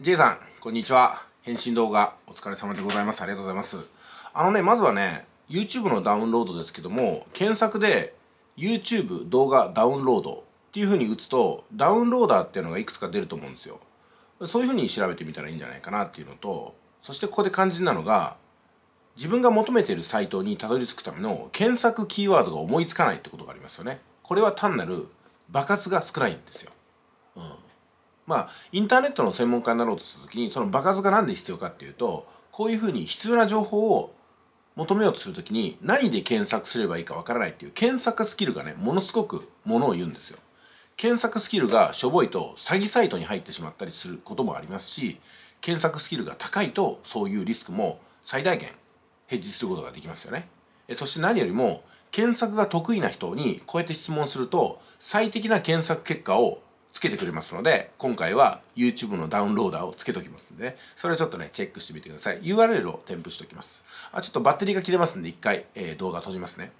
J さん、こんにちは。返信動画、お疲れ様でございます。ありがとうございます。あのね、まずはね、YouTube のダウンロードですけども、検索で YouTube 動画ダウンロードっていう風に打つと、ダウンローダーっていうのがいくつか出ると思うんですよ。そういう風に調べてみたらいいんじゃないかなっていうのと、そしてここで肝心なのが、自分が求めているサイトにたどり着くための検索キーワードが思いつかないってことがありますよね。これは単なる爆発が少ないんですよ。うん。まあ、インターネットの専門家になろうとした時にその場数が何で必要かっていうとこういうふうに必要な情報を求めようとする時に何で検索すればいいかわからないっていう検索スキルがねものすごくものを言うんですよ。検索スキルがしょぼいと詐欺サイトに入ってしまったりすることもありますし検索スキルが高いとそういうリスクも最大限ヘッジすることができますよね。そして何よりも検索が得意な人にこうやって質問すると最適な検索結果をつけてくれますので、今回は YouTube のダウンローダーをつけときますんで、ね、それをちょっとね、チェックしてみてください。URL を添付しておきます。あ、ちょっとバッテリーが切れますんで、一回、えー、動画閉じますね。